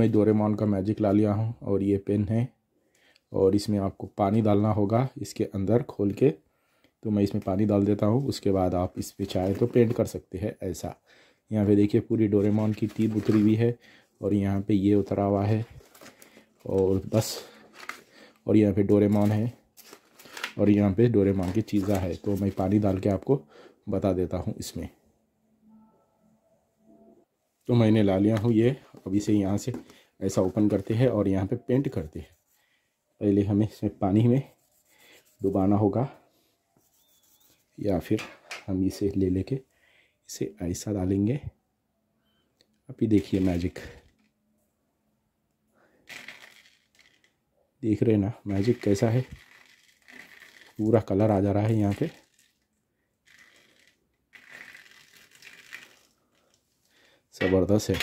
मैं डोरेमोन का मैजिक ला लिया हूँ और ये पेन है और इसमें आपको पानी डालना होगा इसके अंदर खोल के तो मैं इसमें पानी डाल देता हूँ उसके बाद आप इस पर चाहें तो पेंट कर सकते हैं ऐसा यहाँ पे देखिए पूरी डोरेमोन की टीप उतरी हुई है और यहाँ पे ये उतरा हुआ है और बस और यहाँ पे डोरेमोन है और यहाँ पे डोरेमोन की चीज़ा है तो मैं पानी डाल के आपको बता देता हूँ इसमें तो मैंने ला लिया हूँ ये अब इसे यहाँ से ऐसा ओपन करते हैं और यहाँ पे पेंट करते हैं पहले हमें इसमें पानी में डुबाना होगा या फिर हम इसे ले लेके इसे ऐसा डालेंगे अभी देखिए मैजिक देख रहे ना मैजिक कैसा है पूरा कलर आ जा रहा है यहाँ पे Se guardó así.